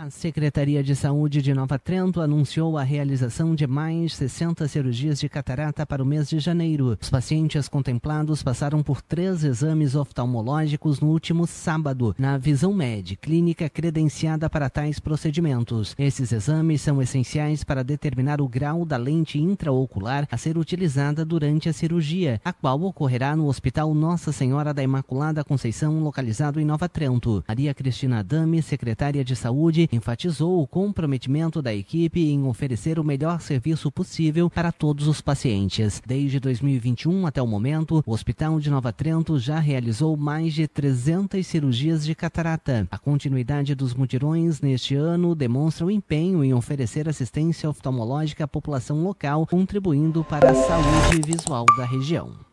A Secretaria de Saúde de Nova Trento anunciou a realização de mais 60 cirurgias de catarata para o mês de janeiro. Os pacientes contemplados passaram por três exames oftalmológicos no último sábado, na Visão Med, clínica credenciada para tais procedimentos. Esses exames são essenciais para determinar o grau da lente intraocular a ser utilizada durante a cirurgia, a qual ocorrerá no Hospital Nossa Senhora da Imaculada Conceição, localizado em Nova Trento. Maria Cristina Dami, secretária de Saúde, enfatizou o comprometimento da equipe em oferecer o melhor serviço possível para todos os pacientes. Desde 2021 até o momento, o Hospital de Nova Trento já realizou mais de 300 cirurgias de catarata. A continuidade dos mutirões neste ano demonstra o empenho em oferecer assistência oftalmológica à população local, contribuindo para a saúde visual da região.